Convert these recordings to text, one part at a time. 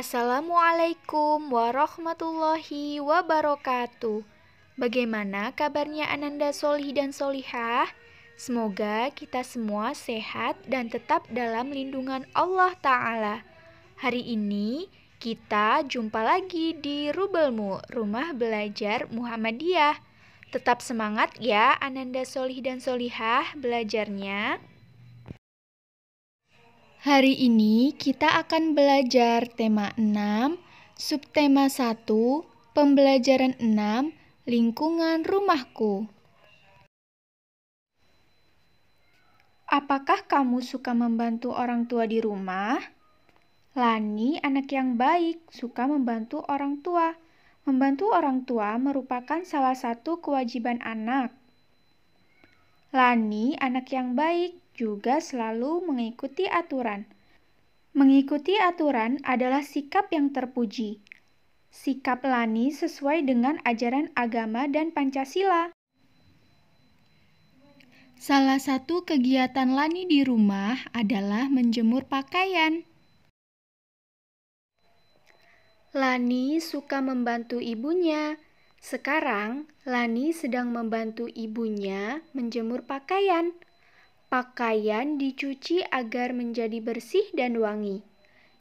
Assalamualaikum warahmatullahi wabarakatuh. Bagaimana kabarnya Ananda Solih dan Solihah? Semoga kita semua sehat dan tetap dalam lindungan Allah Ta'ala. Hari ini kita jumpa lagi di Rubelmu, Rumah Belajar Muhammadiyah. Tetap semangat ya Ananda Solih dan Solihah belajarnya. Hari ini kita akan belajar tema 6, subtema 1, pembelajaran 6, lingkungan rumahku. Apakah kamu suka membantu orang tua di rumah? Lani, anak yang baik, suka membantu orang tua. Membantu orang tua merupakan salah satu kewajiban anak. Lani, anak yang baik, juga selalu mengikuti aturan. Mengikuti aturan adalah sikap yang terpuji. Sikap Lani sesuai dengan ajaran agama dan Pancasila. Salah satu kegiatan Lani di rumah adalah menjemur pakaian. Lani suka membantu ibunya. Sekarang, Lani sedang membantu ibunya menjemur pakaian. Pakaian dicuci agar menjadi bersih dan wangi.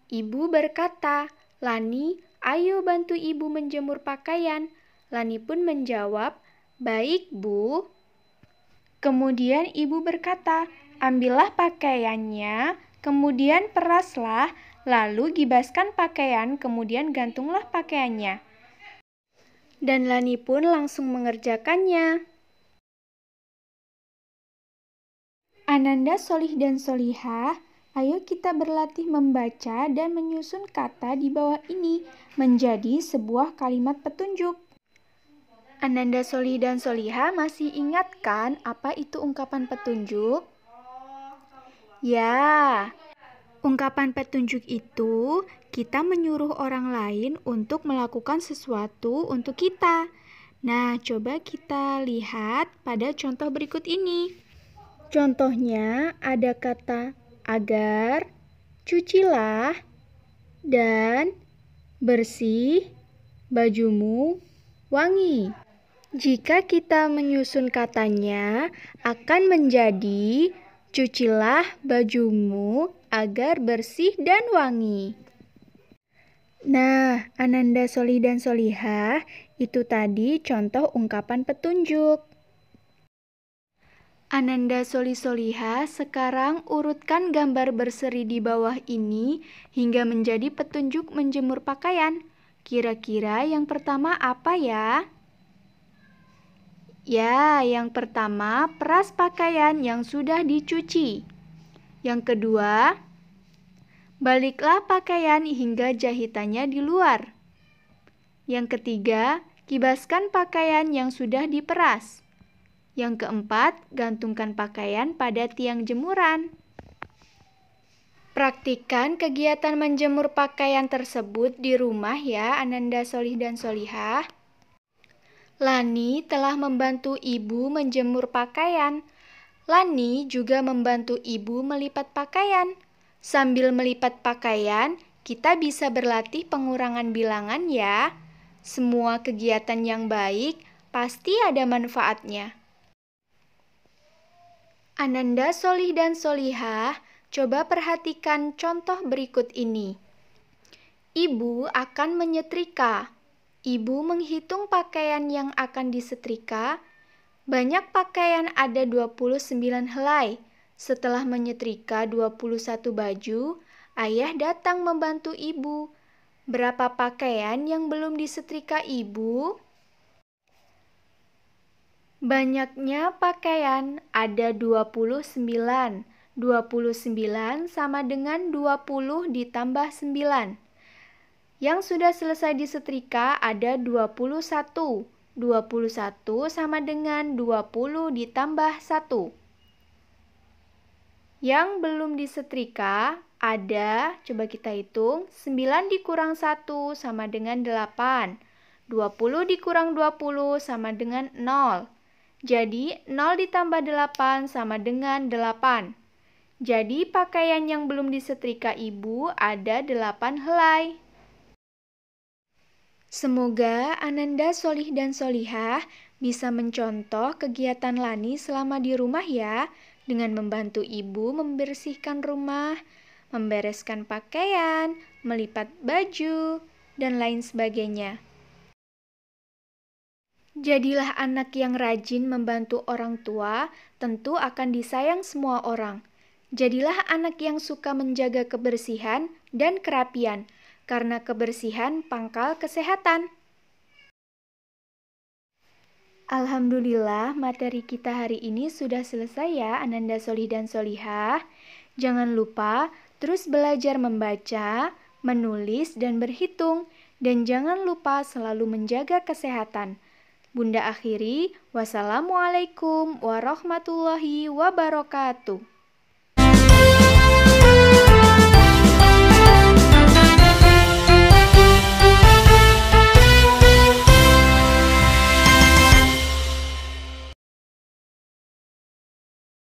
Ibu berkata, "Lani, ayo bantu ibu menjemur pakaian." Lani pun menjawab, "Baik, Bu." Kemudian ibu berkata, "Ambillah pakaiannya, kemudian peraslah, lalu gibaskan pakaian, kemudian gantunglah pakaiannya." Dan Lani pun langsung mengerjakannya. Ananda Solih dan Solihah, ayo kita berlatih membaca dan menyusun kata di bawah ini menjadi sebuah kalimat petunjuk. Ananda Solih dan Soliha masih ingatkan apa itu ungkapan petunjuk? Ya, ungkapan petunjuk itu kita menyuruh orang lain untuk melakukan sesuatu untuk kita. Nah, coba kita lihat pada contoh berikut ini. Contohnya ada kata agar, cucilah, dan bersih, bajumu wangi. Jika kita menyusun katanya akan menjadi cucilah bajumu agar bersih dan wangi. Nah, Ananda soli dan Solihah, itu tadi contoh ungkapan petunjuk. Ananda Soli Soliha, sekarang urutkan gambar berseri di bawah ini hingga menjadi petunjuk menjemur pakaian. Kira-kira yang pertama apa ya? Ya, yang pertama peras pakaian yang sudah dicuci. Yang kedua, baliklah pakaian hingga jahitannya di luar. Yang ketiga, kibaskan pakaian yang sudah diperas. Yang keempat, gantungkan pakaian pada tiang jemuran. Praktikan kegiatan menjemur pakaian tersebut di rumah ya Ananda Solih dan Solihah. Lani telah membantu ibu menjemur pakaian. Lani juga membantu ibu melipat pakaian. Sambil melipat pakaian, kita bisa berlatih pengurangan bilangan ya. Semua kegiatan yang baik pasti ada manfaatnya. Ananda Solih dan Solihah, coba perhatikan contoh berikut ini. Ibu akan menyetrika. Ibu menghitung pakaian yang akan disetrika. Banyak pakaian ada 29 helai. Setelah menyetrika 21 baju, ayah datang membantu ibu. Berapa pakaian yang belum disetrika ibu? Banyaknya pakaian ada 29. 29 sama dengan 20 ditambah 9. Yang sudah selesai disetrika ada 21. 21 sama dengan 20 ditambah 1. Yang belum disetrika ada, coba kita hitung, 9 dikurang 1 sama dengan 8. 20 dikurang 20 sama dengan 0. Jadi 0 ditambah 8 sama dengan 8. Jadi pakaian yang belum disetrika ibu ada 8 helai. Semoga Ananda Solih dan Solihah bisa mencontoh kegiatan Lani selama di rumah ya, dengan membantu ibu membersihkan rumah, membereskan pakaian, melipat baju, dan lain sebagainya. Jadilah anak yang rajin membantu orang tua, tentu akan disayang semua orang. Jadilah anak yang suka menjaga kebersihan dan kerapian, karena kebersihan pangkal kesehatan. Alhamdulillah, materi kita hari ini sudah selesai ya, Ananda Solih dan Solihah. Jangan lupa terus belajar membaca, menulis, dan berhitung, dan jangan lupa selalu menjaga kesehatan. Bunda akhiri, wassalamualaikum warahmatullahi wabarakatuh.